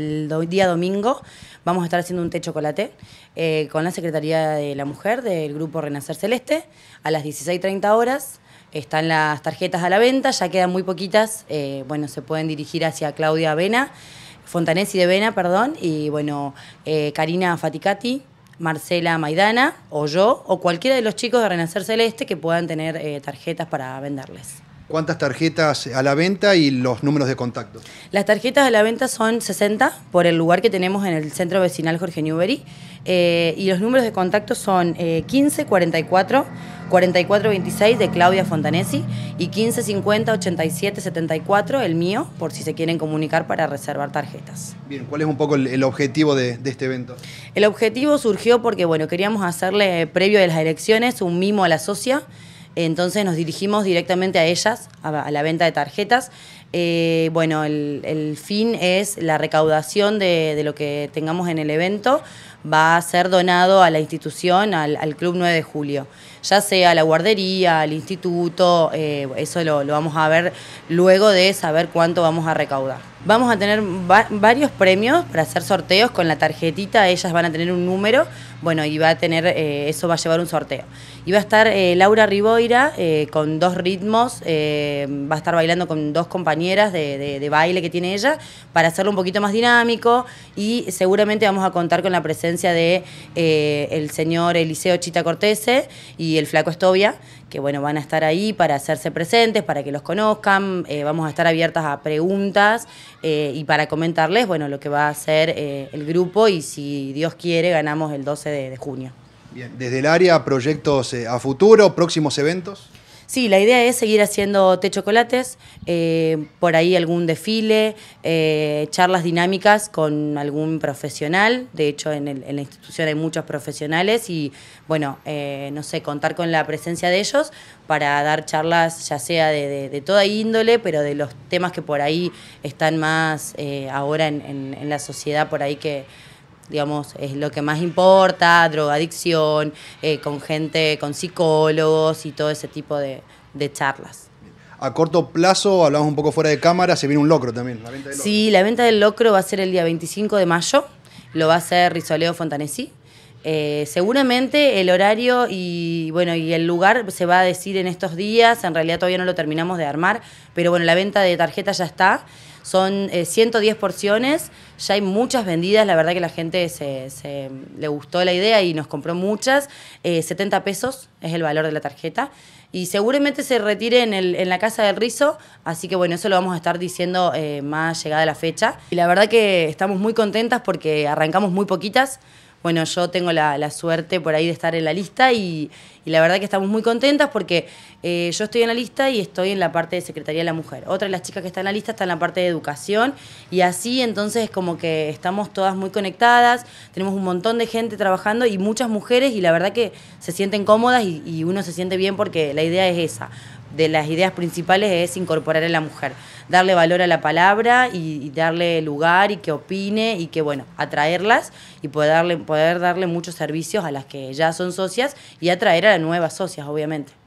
El día domingo vamos a estar haciendo un té chocolate eh, con la Secretaría de la Mujer del Grupo Renacer Celeste a las 16.30 horas. Están las tarjetas a la venta, ya quedan muy poquitas. Eh, bueno, se pueden dirigir hacia Claudia Vena Fontanesi de Vena, perdón, y bueno, eh, Karina Faticati, Marcela Maidana, o yo, o cualquiera de los chicos de Renacer Celeste que puedan tener tarjetas para venderles. ¿Cuántas tarjetas a la venta y los números de contacto? Las tarjetas a la venta son 60 por el lugar que tenemos en el centro vecinal Jorge Newbery. Eh, y los números de contacto son 1544 eh, 4426 de Claudia Fontanesi y 1550 87 74 el mío, por si se quieren comunicar para reservar tarjetas. Bien, ¿cuál es un poco el, objetivo de, este evento? El objetivo surgió porque, bueno, queríamos hacerle, eh, previo de las elecciones, un mimo a la socia. Entonces nos dirigimos directamente a ellas, a, la venta de tarjetas. Eh, bueno, el, fin es la recaudación de, lo que tengamos en el evento, va a ser donado a la institución, al, al Club 9 de Julio ya sea la guardería, el instituto, eh, eso lo, vamos a ver luego de saber cuánto vamos a recaudar. Vamos a tener varios premios para hacer sorteos con la tarjetita, ellas van a tener un número, bueno, y va a tener, eh, eso va a llevar un sorteo. Y va a estar eh, Laura Riboira con dos ritmos, va a estar bailando con dos compañeras de, baile que tiene ella, para hacerlo un poquito más dinámico y seguramente vamos a contar con la presencia de el señor Eliseo Chita Cortese y y el Flaco Estovia, que bueno, van a estar ahí para hacerse presentes, para que los conozcan, eh, vamos a estar abiertas a preguntas eh, y para comentarles, bueno, lo que va a hacer eh, el grupo y si Dios quiere, ganamos el 12 de, de junio. Bien, desde el área, proyectos a futuro, próximos eventos. Sí, la idea es seguir haciendo té chocolates, eh, por ahí algún desfile, eh, charlas dinámicas con algún profesional. De hecho, en, la institución hay muchos profesionales y, bueno, eh, no sé, contar con la presencia de ellos para dar charlas, ya sea de, toda índole, pero de los temas que por ahí están más ahora en la sociedad, por ahí que digamos, es lo que más importa, drogadicción, eh, con gente, con psicólogos y todo ese tipo de, charlas. A corto plazo, hablamos un poco fuera de cámara, se viene un locro también. Sí, la venta del locro va a ser el día 25 de mayo. Lo va a hacer Risoleo Fontanesi, eh, seguramente el horario y bueno y el lugar se va a decir en estos días. En realidad todavía no lo terminamos de armar, pero bueno, la venta de tarjetas ya está. Son 110 eh, porciones, ya hay muchas vendidas, la verdad que la gente se, le gustó la idea y nos compró muchas. 70 eh, pesos es el valor de la tarjeta y seguramente se retire en, la casa del rizo, así que bueno, eso lo vamos a estar diciendo más llegada la fecha. Y la verdad que estamos muy contentas porque arrancamos muy poquitas, bueno, yo tengo la, suerte por ahí de estar en la lista y, la verdad que estamos muy contentas porque eh, yo estoy en la lista y estoy en la parte de Secretaría de la Mujer. Otra de las chicas que está en la lista está en la parte de educación y así entonces como que estamos todas muy conectadas, tenemos un montón de gente trabajando y muchas mujeres y la verdad que se sienten cómodas y, y uno se siente bien porque la idea es esa de las ideas principales es incorporar a la mujer, darle valor a la palabra y, darle lugar y que opine y que, bueno, atraerlas y poder darle, poder darle muchos servicios a las que ya son socias y atraer a las nuevas socias, obviamente.